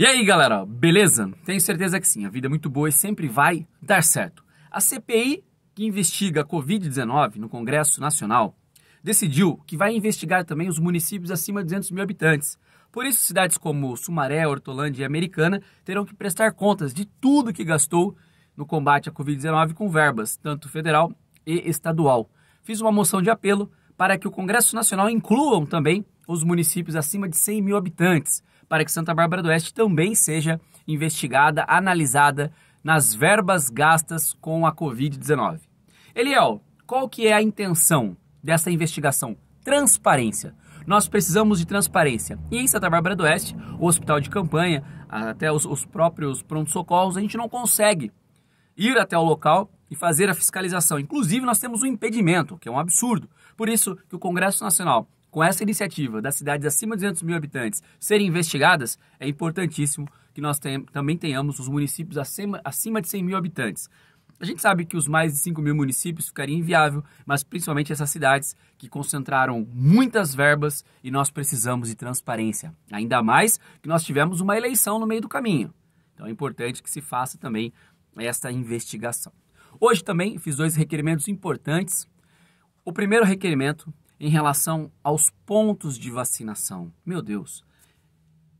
E aí, galera, beleza? Tenho certeza que sim, a vida é muito boa e sempre vai dar certo. A CPI, que investiga a Covid-19 no Congresso Nacional, decidiu que vai investigar também os municípios acima de 200 mil habitantes. Por isso, cidades como Sumaré, Hortolândia e Americana terão que prestar contas de tudo que gastou no combate à Covid-19 com verbas, tanto federal e estadual. Fiz uma moção de apelo para que o Congresso Nacional incluam também os municípios acima de 100 mil habitantes, para que Santa Bárbara do Oeste também seja investigada, analisada nas verbas gastas com a Covid-19. Eliel, qual que é a intenção dessa investigação? Transparência. Nós precisamos de transparência. E em Santa Bárbara do Oeste, o hospital de campanha, até os, os próprios pronto-socorros, a gente não consegue ir até o local e fazer a fiscalização. Inclusive, nós temos um impedimento, que é um absurdo. Por isso que o Congresso Nacional com essa iniciativa das cidades acima de 200 mil habitantes serem investigadas, é importantíssimo que nós tenham, também tenhamos os municípios acima, acima de 100 mil habitantes. A gente sabe que os mais de 5 mil municípios ficariam inviável, mas principalmente essas cidades que concentraram muitas verbas e nós precisamos de transparência. Ainda mais que nós tivemos uma eleição no meio do caminho. Então é importante que se faça também esta investigação. Hoje também fiz dois requerimentos importantes. O primeiro requerimento em relação aos pontos de vacinação. Meu Deus,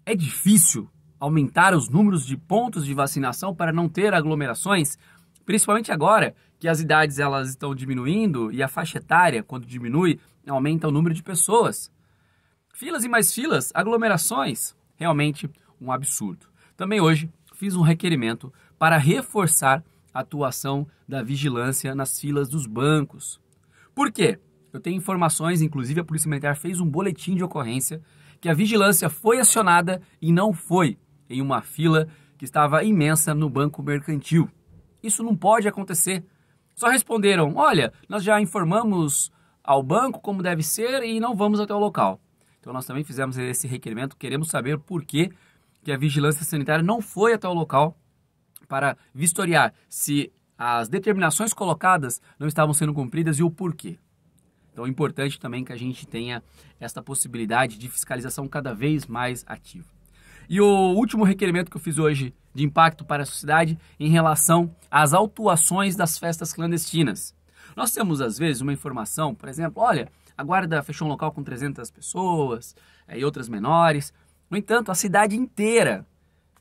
é difícil aumentar os números de pontos de vacinação para não ter aglomerações, principalmente agora que as idades elas estão diminuindo e a faixa etária, quando diminui, aumenta o número de pessoas. Filas e mais filas, aglomerações, realmente um absurdo. Também hoje fiz um requerimento para reforçar a atuação da vigilância nas filas dos bancos. Por quê? Eu tenho informações, inclusive a Polícia Militar fez um boletim de ocorrência que a vigilância foi acionada e não foi em uma fila que estava imensa no banco mercantil. Isso não pode acontecer. Só responderam: olha, nós já informamos ao banco como deve ser e não vamos até o local. Então nós também fizemos esse requerimento, queremos saber por que, que a vigilância sanitária não foi até o local para vistoriar se as determinações colocadas não estavam sendo cumpridas e o porquê. Então é importante também que a gente tenha esta possibilidade de fiscalização cada vez mais ativa. E o último requerimento que eu fiz hoje de impacto para a sociedade em relação às autuações das festas clandestinas. Nós temos, às vezes, uma informação, por exemplo, olha, a guarda fechou um local com 300 pessoas é, e outras menores. No entanto, a cidade inteira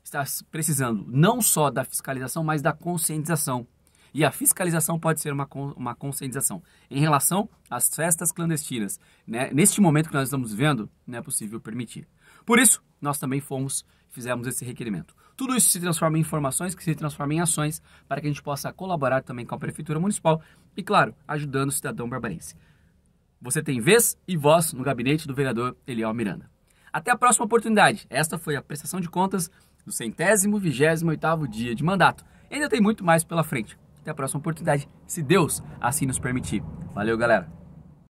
está precisando não só da fiscalização, mas da conscientização e a fiscalização pode ser uma, uma conscientização. Em relação às festas clandestinas, né, neste momento que nós estamos vendo, não é possível permitir. Por isso, nós também fomos, fizemos esse requerimento. Tudo isso se transforma em informações que se transformam em ações para que a gente possa colaborar também com a Prefeitura Municipal e, claro, ajudando o cidadão barbarense. Você tem vez e voz no gabinete do vereador Eliel Miranda. Até a próxima oportunidade. Esta foi a prestação de contas do centésimo vigésimo oitavo dia de mandato. Ainda tem muito mais pela frente. Até a próxima oportunidade, se Deus assim nos permitir. Valeu, galera!